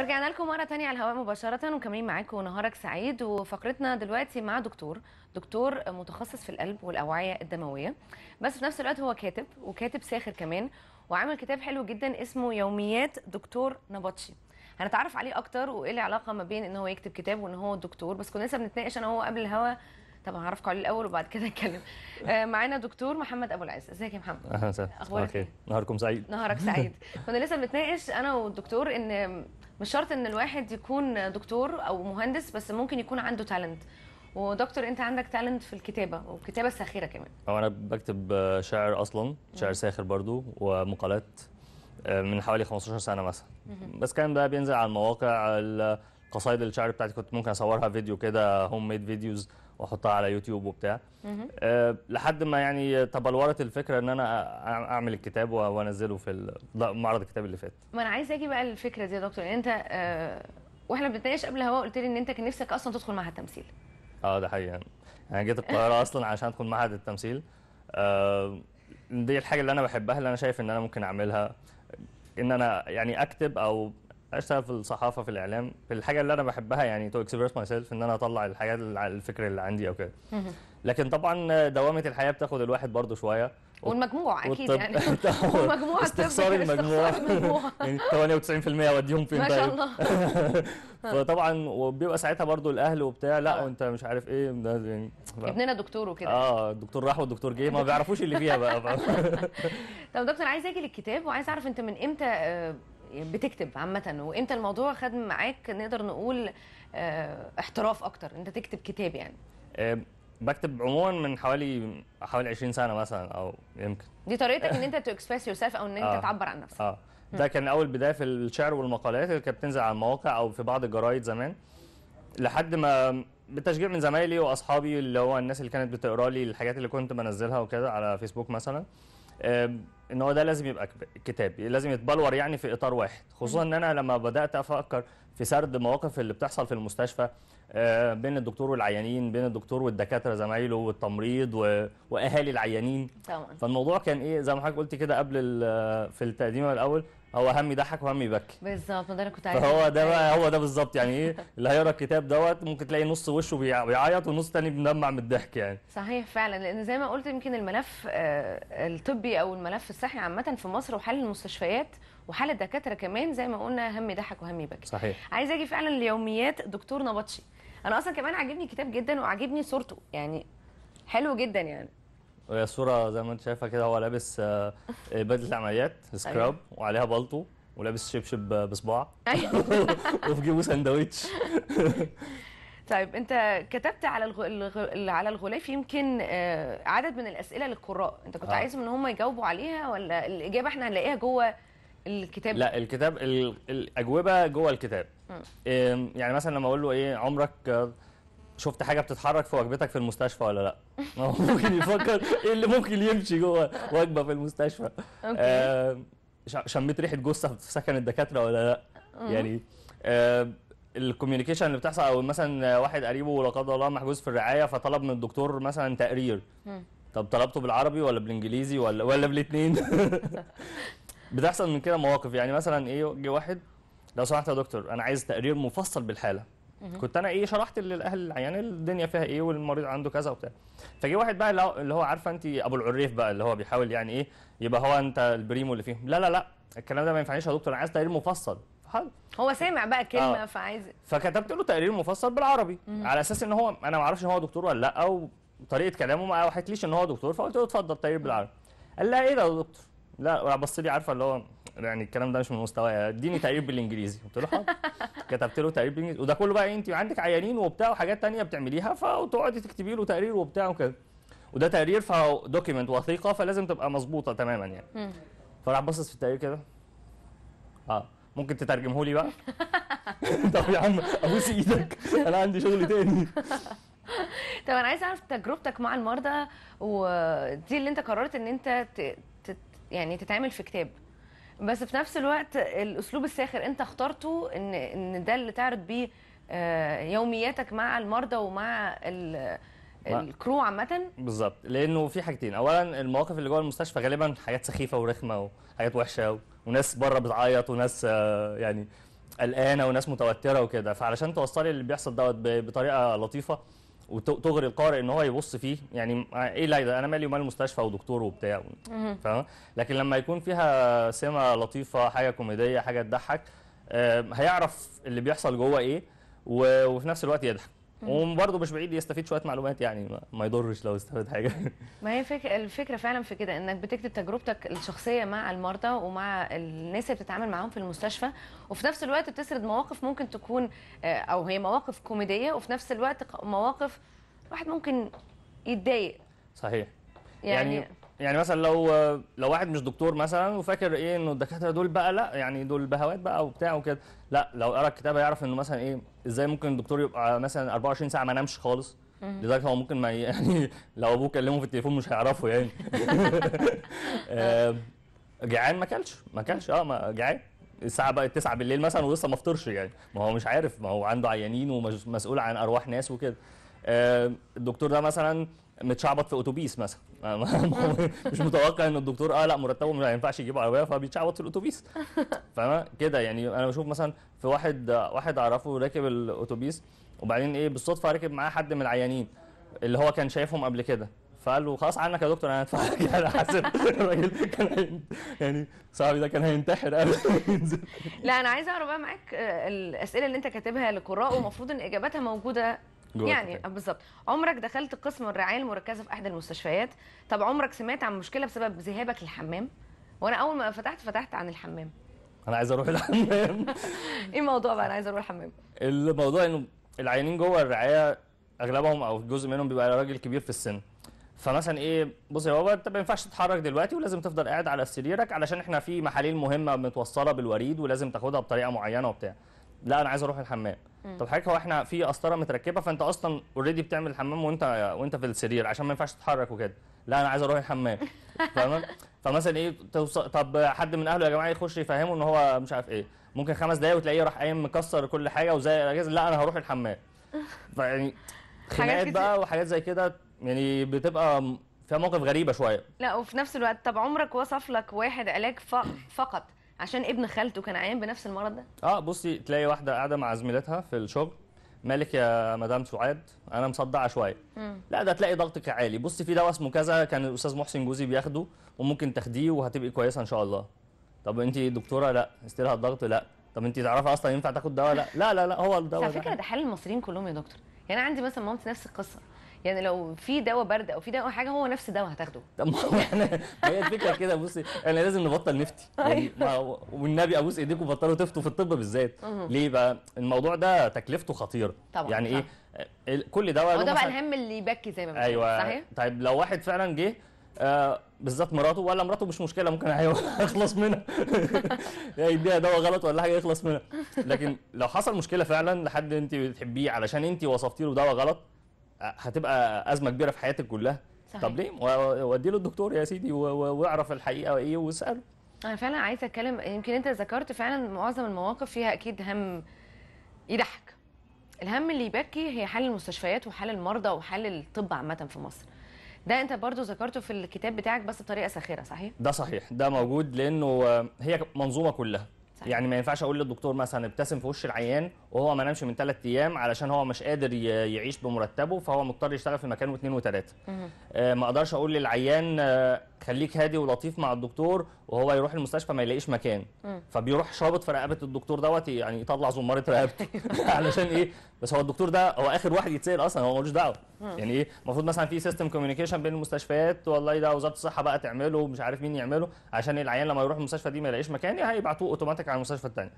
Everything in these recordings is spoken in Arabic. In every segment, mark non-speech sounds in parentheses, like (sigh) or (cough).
ورجعنا لكم مره تانية على الهواء مباشره ومكملين معاكم نهارك سعيد وفقرتنا دلوقتي مع دكتور دكتور متخصص في القلب والاوعيه الدمويه بس في نفس الوقت هو كاتب وكاتب ساخر كمان وعمل كتاب حلو جدا اسمه يوميات دكتور نبطشي هنتعرف عليه اكتر وايه العلاقه ما بين ان هو يكتب كتاب وان هو دكتور بس كنا لسه بنتناقش انا وهو قبل الهواء طب هعرفك عليه الاول وبعد كده نتكلم آه، معانا دكتور محمد ابو العز ازيك يا محمد اهلا وسهلا اخبارك ايه نهاركم سعيد نهارك سعيد (laughs) كنا لسه بنتناقش انا والدكتور ان مش شرط ان الواحد يكون دكتور او مهندس بس ممكن يكون عنده تالنت ودكتور انت عندك تالنت في الكتابه والكتابه الساخره كمان اه انا بكتب شعر اصلا شعر ساخر برضو ومقالات آه، من حوالي 15 سنه مثلا بس كان ده بينزل على المواقع القصايد الشعر بتاعتي كنت ممكن اصورها فيديو كده هوم ميد فيديوز واحطها على يوتيوب وبتاع أه لحد ما يعني تبلورت الفكره ان انا اعمل الكتاب وانزله في معرض الكتاب اللي فات ما انا عايز اجي بقى الفكره دي يا دكتور يعني انت أه واحنا بنتناقش قبل هو قلت لي ان انت كان نفسك اصلا تدخل معهد تمثيل اه ده حقيقي انا يعني جيت القاهره اصلا عشان ادخل معهد التمثيل آه دي الحاجه اللي انا بحبها اللي انا شايف ان انا ممكن اعملها ان انا يعني اكتب او اشتغل في الصحافه في الاعلام في الحاجه اللي انا بحبها يعني تو اكسبرس ماي سيلف ان انا اطلع الحاجات الفكر اللي عندي او كده لكن طبعا دوامه الحياه بتاخد الواحد برده شويه والمجموع اكيد يعني (laughs) والمجموع استخسار المجموع (laughs) يعني 98% اوديهم فين ما شاء طيب؟ الله (laughs) فطبعا وبيبقى ساعتها برضو الاهل وبتاع لا آه. وانت مش عارف ايه ابننا دكتور وكده اه الدكتور راح والدكتور جه ما بيعرفوش اللي فيها بقى طب دكتور عايز اجي للكتاب وعايز اعرف انت من امتى آه، بتكتب عامه وامتى الموضوع خد معاك نقدر نقول آه، احتراف اكتر انت تكتب كتاب يعني آه، بكتب عموما من حوالي حوالي 20 سنه مثلا او يمكن دي طريقتك ان انت تو اكسبريس يور سيلف او ان انت آه. تعبر عن نفسك اه ده كان اول بدايه في الشعر والمقالات اللي كانت بتنزل على المواقع او في بعض الجرايد زمان لحد ما بالتشجيع من زمايلي واصحابي اللي هو الناس اللي كانت بتقرا لي الحاجات اللي كنت بنزلها وكده على فيسبوك مثلا ان هو ده لازم يبقى كتاب لازم يتبلور يعني في اطار واحد خصوصا ان انا لما بدات افكر في سرد مواقف اللي بتحصل في المستشفى بين الدكتور والعيانين بين الدكتور والدكاتره زمايله والتمريض واهالي العيانين طبعا فالموضوع كان ايه زي ما حضرتك قلت كده قبل في التقديمه الاول هو هم يضحك وهم يبكي بالظبط ده انا كنت عايزه هو ده بقى أيوة. هو ده بالظبط يعني ايه (laughs) اللي هيقرا الكتاب دوت ممكن تلاقي نص وشه بيعيط ونص تاني بيدمع من الضحك يعني صحيح فعلا لان زي ما قلت يمكن الملف آه، الطبي او الملف الصحي عامه في مصر وحال المستشفيات وحال الدكاتره كمان زي ما قلنا هم يضحك وهم يبكي صحيح عايز اجي فعلا ليوميات دكتور نبطشي انا اصلا كمان عاجبني الكتاب جدا وعاجبني صورته يعني حلو جدا يعني وهي الصوره زي ما انت شايفه كده هو لابس آه، آه، بدله عمليات أيوة. سكراب وعليها بالطو ولابس شبشب آه، بصباع أيوة. (laughs) وفي جيبه سندوتش (laughs) طيب انت كتبت على الغ... على الغلاف يمكن عدد من الاسئله للقراء انت كنت آه. عايزهم ان هم يجاوبوا عليها ولا الاجابه احنا هنلاقيها جوه الكتاب لا الكتاب الاجوبه جوه الكتاب يعني مثلا لما اقول له ايه عمرك شفت حاجه بتتحرك في وجبتك في المستشفى ولا لا (laughs) هو ممكن يفكر ايه اللي ممكن يمشي جوه وجبه في المستشفى آه شميت ريحه جثه في سكن الدكاتره ولا لا يعني آه الكوميونيكيشن اللي بتحصل او مثلا واحد قريبه لا قدر الله محجوز في الرعايه فطلب من الدكتور مثلا تقرير طب طلبته بالعربي ولا بالانجليزي ولا ولا بالاثنين (laughs) بتحصل من كده مواقف يعني مثلا ايه جه واحد لو سمحت يا دكتور انا عايز تقرير مفصل بالحاله كنت انا ايه شرحت للاهل العيان الدنيا فيها ايه والمريض عنده كذا وبتاع فجه واحد بقى اللي هو عارفه انت ابو العريف بقى اللي هو بيحاول يعني ايه يبقى هو انت البريمو اللي فيهم لا لا لا الكلام ده ما ينفعنيش يا دكتور انا عايز تقرير مفصل حل. هو سامع بقى كلمه آه. فعايز فكتبت له تقرير مفصل بالعربي مم. على اساس ان هو انا ما اعرفش ان هو دكتور ولا لا او طريقه كلامه ما وحكليش ان هو دكتور فقلت له اتفضل تقرير بالعربي قال لها ايه ده يا دكتور لا بص لي عارفه اللي هو يعني الكلام ده مش من مستواي اديني تقرير بالانجليزي قلت له حاضر كتبت له تقرير بالانجليزي وده كله بقى انت عندك عيانين وبتاع وحاجات تانية بتعمليها فتقعدي تكتبي له تقرير وبتاع وكده وده تقرير فدوكيمنت وثيقه فلازم تبقى مظبوطه تماما يعني فراح باصص في التقرير كده اه ممكن تترجمه لي بقى (laughs) طب يا عم ابوس ايدك انا عندي شغل تاني (laughs) طب انا عايز اعرف تجربتك مع المرضى ودي اللي انت قررت ان انت ت... ت... يعني تتعمل في كتاب بس في نفس الوقت الاسلوب الساخر انت اخترته ان ان ده اللي تعرض بيه آه، يومياتك مع المرضى ومع الكرو عامه بالظبط لانه في حاجتين اولا المواقف اللي جوه المستشفى غالبا حاجات سخيفه ورخمه وحاجات وحشه وناس بره بتعيط وناس آه، يعني قلقانه وناس متوتره وكده فعلشان توصلي اللي بيحصل دوت بطريقه لطيفه وتغري القارئ ان هو يبص فيه يعني آه، ايه لا ده انا مالي ومال المستشفى ودكتور وبتاع فاهم لكن لما يكون فيها سمه لطيفه حاجه كوميديه حاجه تضحك آه، هيعرف اللي بيحصل جوه ايه وفي نفس الوقت يضحك وبرضه مش بعيد يستفيد شويه معلومات يعني ما, ما يضرش لو استفاد حاجه (laughs) ما هي الفكره الفكره فعلا في كده انك بتكتب تجربتك الشخصيه مع المرضى ومع الناس اللي بتتعامل معاهم في المستشفى وفي نفس الوقت بتسرد مواقف ممكن تكون آه، او هي مواقف كوميديه وفي نفس الوقت مواقف واحد ممكن يتضايق صحيح يعني, يعني يعني مثلا لو لو واحد مش دكتور مثلا وفاكر ايه انه الدكاتره دول بقى لا يعني دول بهوات بقى وبتاع وكده لا لو قرا الكتاب هيعرف انه مثلا ايه ازاي ممكن الدكتور يبقى مثلا 24 ساعه ما نامش خالص لدرجه هو ممكن ما (laughs) يعني لو ابوه كلمه في التليفون مش هيعرفه يعني (laughs) آه، جعان ما اكلش ما اكلش اه ما جعان الساعه بقى 9 بالليل مثلا ولسه ما فطرش يعني ما هو مش عارف ما هو عنده عيانين ومسؤول عن ارواح ناس وكده آه، الدكتور ده مثلا متشعبط في اتوبيس مثلا (laughs) مش متوقع ان الدكتور اه لا مرتبه ما ينفعش يجيب عربيه فبيتشعبط في الاتوبيس (laughs) فاهمه كده يعني انا بشوف مثلا في واحد واحد اعرفه راكب الاتوبيس وبعدين ايه بالصدفه راكب معاه حد من العيانين اللي هو كان شايفهم قبل كده فقال له خلاص عنك يا دكتور انا هدفع لك (laughs) يعني حاسب الراجل كان يعني صاحبي ده كان هينتحر قبل لا انا عايزه اعرف بقى معاك آه، الاسئله اللي انت كاتبها لقراء ومفروض ان اجاباتها موجوده يعني بالظبط عمرك دخلت قسم الرعايه المركزه في احد المستشفيات طب عمرك سمعت عن مشكله بسبب ذهابك للحمام وانا اول ما فتحت فتحت عن الحمام انا عايز اروح الحمام (laughs) ايه الموضوع بقى انا عايز اروح الحمام الموضوع انه العيانين جوه الرعايه اغلبهم او جزء منهم بيبقى راجل كبير في السن فمثلا ايه بص يا بابا انت ما ينفعش تتحرك دلوقتي ولازم تفضل قاعد على سريرك علشان احنا في محاليل مهمه متوصله بالوريد ولازم تاخدها بطريقه معينه وبتاع لا انا عايز اروح الحمام طب حضرتك هو احنا في قسطره متركبه فانت اصلا اوريدي بتعمل الحمام وانت وانت في السرير عشان ما ينفعش تتحرك وكده لا انا عايز اروح الحمام (laughs) فاهم فمثلا ايه توصل طب حد من اهله يا جماعه يخش يفهمه ان هو مش عارف ايه ممكن خمس دقايق وتلاقيه راح قايم مكسر كل حاجه وزي الاجهزه لا انا هروح الحمام (laughs) فيعني خناقات بقى وحاجات زي كده يعني بتبقى فيها موقف غريبه شويه لا وفي نفس الوقت طب عمرك وصف لك واحد قالك فقط عشان ابن خالته كان عيان بنفس المرض ده اه بصي تلاقي واحده قاعده مع زميلتها في الشغل مالك يا مدام سعاد انا مصدعه شويه لا ده تلاقي ضغطك عالي بصي في دواء اسمه كذا كان الاستاذ محسن جوزي بياخده وممكن تاخديه وهتبقي كويسه ان شاء الله طب انت دكتوره لا استيلها الضغط لا طب انت تعرفي اصلا ينفع تاخد دواء لا لا لا, لا هو الدواء على فكره ده حال المصريين كلهم يا دكتور يعني انا عندي مثلا مامتي نفس القصه يعني لو في دواء برد او في دواء حاجه هو نفس الدواء هتاخده طب ما هو احنا هي الفكره كده بصي احنا لازم نبطل نفتي (laughs) أيوه. يعني والنبي ابوس ايديكم بطلوا تفتوا في الطب بالذات ليه بقى الموضوع ده تكلفته خطيره طبعا يعني ايه كل دواء هو ده بقى الهم اللي يبكي زي ما بنقول أيوة. صحيح طيب لو واحد فعلا جه آه بالذات مراته ولا مراته مش مشكله ممكن (laughs) يخلص منها (laughs) يديها يعني دواء غلط ولا حاجه يخلص منها لكن لو حصل مشكله فعلا لحد انت بتحبيه علشان انت وصفتي له دواء غلط هتبقى ازمه كبيره في حياتك كلها صحيح. طب ليه ودي له الدكتور يا سيدي واعرف الحقيقه ايه واساله انا فعلا عايزه اتكلم يمكن انت ذكرت فعلا معظم المواقف فيها اكيد هم يضحك الهم اللي يبكي هي حال المستشفيات وحال المرضى وحال الطب عامه في مصر ده انت برضو ذكرته في الكتاب بتاعك بس بطريقه ساخره صحيح ده صحيح ده موجود لانه هي منظومه كلها صحيح. يعني ما ينفعش اقول للدكتور مثلا ابتسم في وش العيان وهو ما نامش من ثلاث ايام علشان هو مش قادر يعيش بمرتبه فهو مضطر يشتغل في مكان واثنين وثلاثه آه، ما اقدرش اقول للعيان آه، خليك هادي ولطيف مع الدكتور وهو يروح المستشفى ما يلاقيش مكان فبيروح شابط في رقبه الدكتور دوت يعني يطلع زماره رقبته (laughs) علشان ايه بس هو الدكتور ده هو اخر واحد يتسال اصلا هو ملوش دعوه يعني ايه المفروض مثلا في سيستم كوميونيكيشن بين المستشفيات والله ده وزاره الصحه بقى تعمله مش عارف مين يعمله عشان العيان لما يروح المستشفى دي ما يلاقيش مكان هيبعتوه اوتوماتيك على المستشفى الثانيه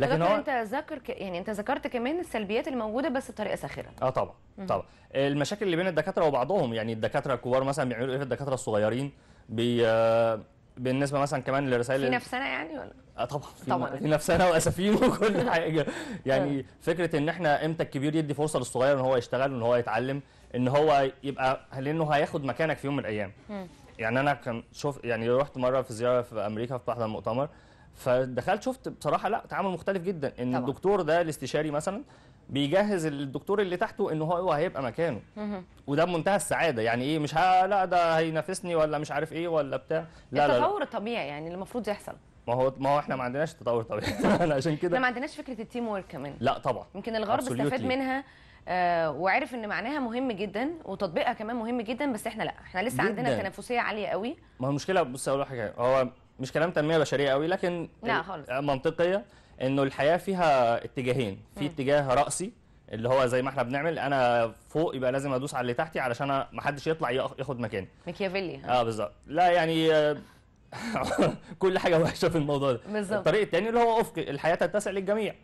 لكن هو انت ذكر ك... يعني انت ذكرت كمان السلبيات اللي موجوده بس بطريقه ساخره اه طبعا طبعا المشاكل اللي بين الدكاتره وبعضهم يعني الدكاتره الكبار مثلا بيعملوا ايه في الدكاتره الصغيرين بي... آه، بالنسبه مثلا كمان لرسائل في نفسنا يعني ولا اه طبعا في, طبعا. في نفسنا واسفين وكل (laughs) حاجه يعني آه. فكره ان احنا امتى الكبير يدي فرصه للصغير ان هو يشتغل وان هو يتعلم ان هو يبقى لانه هياخد مكانك في يوم من الايام يعني انا كان شوف يعني رحت مره في زياره في امريكا في احد المؤتمر فدخلت شفت بصراحه لا تعامل مختلف جدا ان طبعا. الدكتور ده الاستشاري مثلا بيجهز الدكتور اللي تحته ان هو هيبقى مكانه وده بمنتهى السعاده يعني ايه مش لا ده هينافسني ولا مش عارف ايه ولا بتاع لا لا التطور الطبيعي يعني اللي المفروض يحصل ما هو ما هو احنا ما عندناش تطور طبيعي (laughs) عشان كده احنا ما عندناش فكره التيم ورك كمان لا طبعا يمكن الغرب استفاد منها آه، وعرف ان معناها مهم جدا وتطبيقها كمان مهم جدا بس احنا لا احنا لسه جداً. عندنا تنافسيه عاليه قوي ما هو المشكله بص اقول حاجه هو مش كلام تنميه بشريه قوي لكن لا خالص. آه، منطقيه انه الحياه فيها اتجاهين في اتجاه راسي اللي هو زي ما احنا بنعمل انا فوق يبقى لازم ادوس على اللي تحتي علشان ما حدش يطلع ياخد مكاني ميكيافيلي اه بالظبط لا يعني آه، (laughs) كل حاجه وحشه في الموضوع ده بالظبط الطريق الثاني اللي هو افقي الحياه تتسع للجميع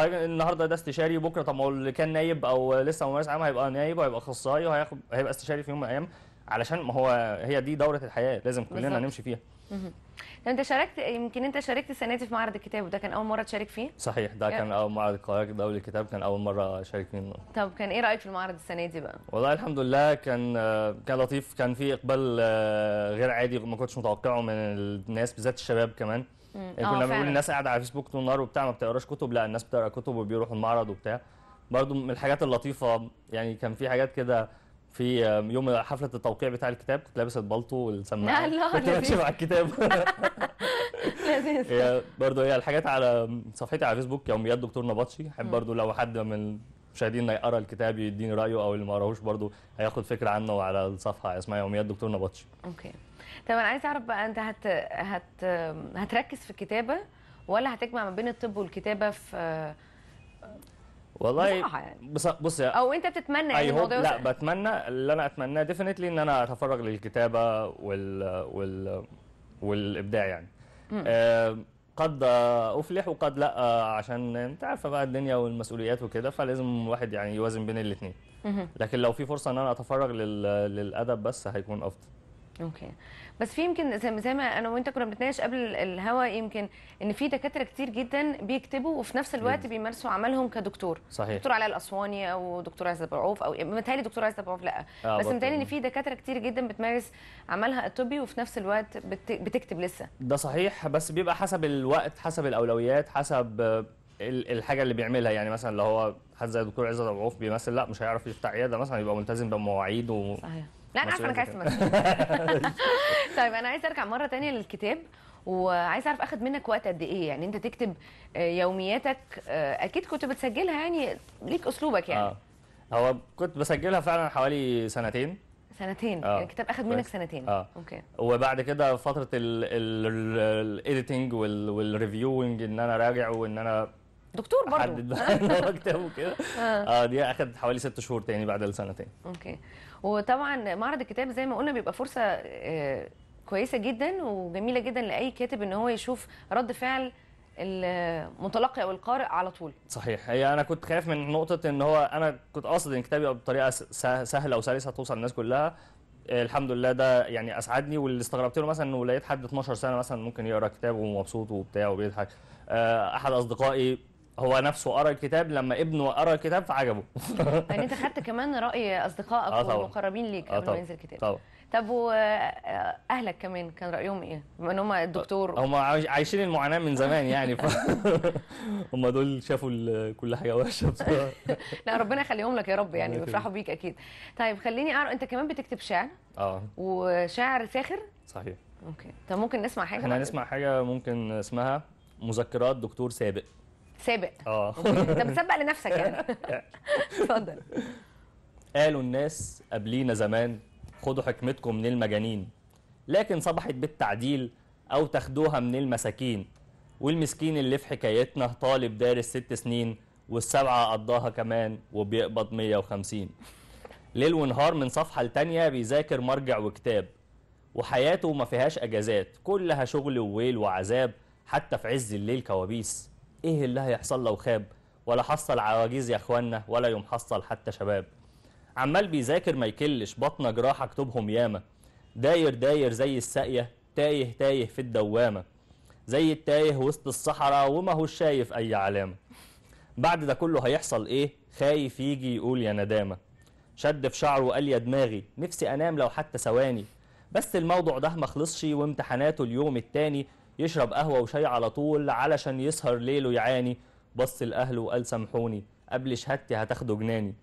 النهارده ده استشاري بكره طب ما هو اللي كان نايب او لسه ممارس عام هيبقى نايب وهيبقى اخصائي وهياخد هيبقى استشاري في يوم من الايام علشان ما هو هي دي دوره الحياه لازم كلنا بالزبط. نمشي فيها انت شاركت يمكن انت شاركت السنه دي في معرض الكتاب وده كان اول مره تشارك فيه صحيح ده كان اول معرض القاهره الدولي الكتاب كان اول مره اشارك منه طب كان ايه رايك في المعرض السنه دي بقى والله الحمد لله كان كان لطيف كان في اقبال آه، غير عادي ما كنتش متوقعه من الناس بالذات الشباب كمان يعني آه، كنا بنقول الناس قاعده على فيسبوك طول النهار وبتاع ما بتقراش كتب لا الناس بتقرا كتب وبيروحوا المعرض وبتاع برضو من الحاجات اللطيفه يعني كان في حاجات كده في يوم حفله التوقيع بتاع الكتاب كنت لابس البلطو والسماعه لا كنت بمشي مع الكتاب (laughs) لذيذ هي برضه هي الحاجات على صفحتي على فيسبوك يوميات دكتور نبطشي احب برضه لو حد من مشاهدينا يقرا الكتاب يديني رايه او اللي ما قراهوش برضه هياخد فكره عنه على الصفحه اسمها يوميات دكتور نبطشي اوكي طب انا عايز اعرف بقى انت هت هت هتركز في الكتابه ولا هتجمع ما بين الطب والكتابه في والله بصراحه يعني بص بص او انت بتتمنى يعني الموضوع لا بتمنى اللي انا اتمناه ديفينتلي ان انا اتفرغ للكتابه وال وال والابداع يعني آه قد افلح وقد لا عشان انت عارفه بقى الدنيا والمسؤوليات وكده فلازم الواحد يعني يوازن بين الاثنين لكن لو في فرصه ان انا اتفرغ لل... للادب بس هيكون افضل اوكي بس في يمكن زي ما انا وانت كنا بنتناقش قبل الهوا يمكن ان في دكاتره كتير جدا بيكتبوا وفي نفس الوقت بيمارسوا عملهم كدكتور صحيح دكتور علاء الاسواني او دكتور عايز ابعوف او يعني متهيألي دكتور عايز ابعوف لا آه بس متهيألي ان في دكاتره كتير جدا بتمارس عملها الطبي وفي نفس الوقت بتكتب لسه ده صحيح بس بيبقى حسب الوقت حسب الاولويات حسب الحاجه اللي بيعملها يعني مثلا لو هو حد زي دكتور عزت ابو عوف بيمثل لا مش هيعرف يفتح عياده مثلا يبقى ملتزم بمواعيد و... صحيح. لا انا عارفه انك عايز (laughs) طيب انا عايز ارجع مره ثانيه للكتاب وعايز اعرف اخد منك وقت قد ايه يعني انت تكتب آه، يومياتك آه، اكيد كنت بتسجلها يعني ليك اسلوبك يعني آه. هو كنت بسجلها فعلا حوالي سنتين سنتين آه. يعني الكتاب اخد منك سنتين اه اوكي وبعد كده فتره الايديتنج والريفيوينج ان انا راجع وان انا دكتور برضه حدد بقى كتابه كده اه, آه، دي اخذت حوالي ست شهور تاني بعد السنتين اوكي وطبعا معرض الكتاب زي ما قلنا بيبقى فرصه آه، كويسه جدا وجميله جدا لاي كاتب ان هو يشوف رد فعل المتلقي او القارئ على طول صحيح هي انا كنت خايف من نقطه ان هو انا كنت قاصد ان كتابي بطريقه سهله وسلسه توصل للناس كلها آه، الحمد لله ده يعني اسعدني واللي استغربت له مثلا انه لقيت حد 12 سنه مثلا ممكن يقرا كتاب ومبسوط وبتاع وبيضحك احد اصدقائي هو نفسه قرا الكتاب لما ابنه قرا الكتاب فعجبه (laughs) يعني انت خدت كمان راي اصدقائك آه والمقربين ليك آه، قبل ما ينزل الكتاب طبعا طب واهلك كمان كان رايهم ايه؟ بما ان هم الدكتور هم عايشين المعاناه من زمان يعني ف... (laughs) هم دول شافوا كل حاجه وحشه بصراحه (laughs) لا ربنا يخليهم لك يا رب يعني بيفرحوا بيك اكيد طيب خليني اعرف انت كمان بتكتب شعر اه وشعر ساخر صحيح اوكي طب ممكن نسمع حاجه احنا نسمع حاجه ممكن اسمها مذكرات دكتور سابق سابق اه انت بتسبق لنفسك يعني (laughs) اتفضل قالوا الناس قبلينا زمان خدوا حكمتكم من المجانين لكن صبحت بالتعديل او تاخدوها من المساكين والمسكين اللي في حكايتنا طالب دارس ست سنين والسبعه قضاها كمان وبيقبض 150 ليل ونهار من صفحه لتانيه بيذاكر مرجع وكتاب وحياته ما فيهاش اجازات كلها شغل وويل وعذاب حتى في عز الليل كوابيس ايه اللي هيحصل لو خاب ولا حصل عواجيز يا اخوانا ولا يوم حصل حتى شباب عمال بيذاكر ما يكلش بطنه جراحه اكتبهم ياما داير داير زي الساقيه تايه تايه في الدوامه زي التايه وسط الصحراء وما هو شايف اي علامه بعد ده كله هيحصل ايه خايف يجي يقول يا ندامه شد في شعره وقال يا دماغي نفسي انام لو حتى ثواني بس الموضوع ده ما خلصش وامتحاناته اليوم التاني يشرب قهوه وشاي على طول علشان يسهر ليله يعاني بص لاهله وقال سامحوني قبل شهادتي هتاخدوا جناني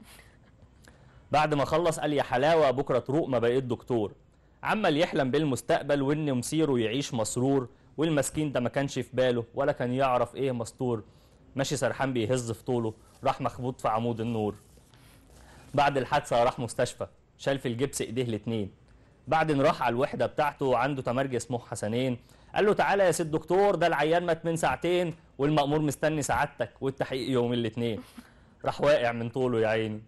بعد ما خلص قال يا حلاوه بكره تروق ما بقيت دكتور عمال يحلم بالمستقبل وان مصيره يعيش مسرور والمسكين ده ما كانش في باله ولا كان يعرف ايه مستور ماشي سرحان بيهز في طوله راح مخبوط في عمود النور بعد الحادثه راح مستشفى شال في الجبس ايديه الاتنين بعد راح على الوحده بتاعته عنده تمرجس اسمه حسنين قال له تعالى يا سيد دكتور ده العيان مات من ساعتين والمأمور مستني سعادتك والتحقيق يوم الاثنين راح واقع من طوله يا عيني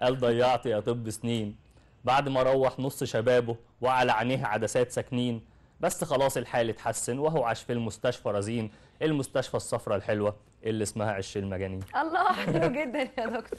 قال ضيعت يا طب سنين بعد ما روح نص شبابه وعلى عينيه عدسات ساكنين بس خلاص الحال اتحسن وهو عاش في المستشفى رزين المستشفى الصفرة الحلوة اللي اسمها عش المجانين الله حلو جدا يا دكتور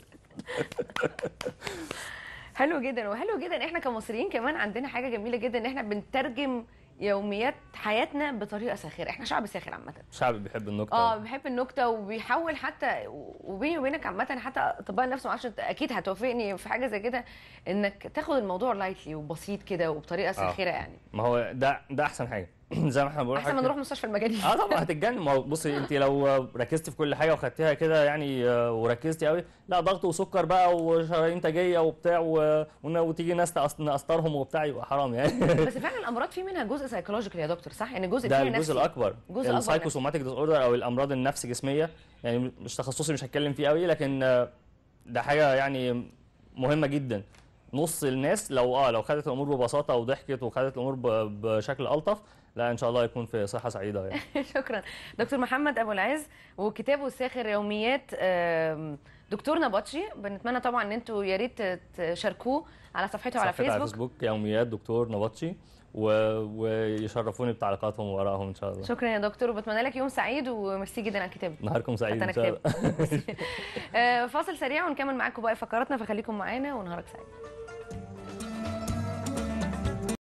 حلو جدا وحلو جدا احنا كمصريين كمان عندنا حاجه جميله جدا ان احنا بنترجم يوميات حياتنا بطريقه ساخره احنا شعب ساخر عامه شعب بيحب النكته اه بيحب النكته وبيحاول حتى وبيني وبينك عامه حتى اطباء النفس معرفش اكيد هتوافقني في حاجه زي كده انك تاخد الموضوع لايتلي وبسيط كده وبطريقه آه. ساخره آه. يعني ما هو ده ده احسن حاجه (clears throat) زي ما احنا بنقول احسن ما نروح مستشفى المجاني اه طبعا هتتجنن ما بصي انت لو ركزتي في كل حاجه وخدتيها كده يعني آه، وركزتي قوي لا ضغط وسكر بقى وشرايين تاجيه وبتاع وتيجي ناس نقسطرهم وبتاع يبقى حرام يعني (laughs) بس فعلا الامراض في منها جزء سايكولوجيكال يا دكتور صح يعني جزء ده الجزء الاكبر جزء السايكوسوماتيك ديس اوردر او الامراض النفس جسميه يعني مش تخصصي مش هتكلم فيه قوي لكن آه، ده حاجه يعني مهمه جدا نص الناس لو اه لو خدت الامور ببساطه وضحكت وخدت الامور بشكل الطف لا ان شاء الله يكون في صحه سعيده يعني (laughs) شكرا دكتور محمد ابو العز وكتابه الساخر يوميات دكتور نبطشي بنتمنى طبعا ان انتوا يا ريت تشاركوه على صفحته على فيسبوك على فيسبوك يوميات دكتور نبطشي و... ويشرفوني بتعليقاتهم وارائهم ان شاء الله شكرا يا دكتور وبتمنى لك يوم سعيد وميرسي جدا على الكتاب نهاركم سعيد ان شاء الله (laughs) (laughs) آه، فاصل سريع ونكمل معاكم باقي فقراتنا فخليكم معانا ونهارك سعيد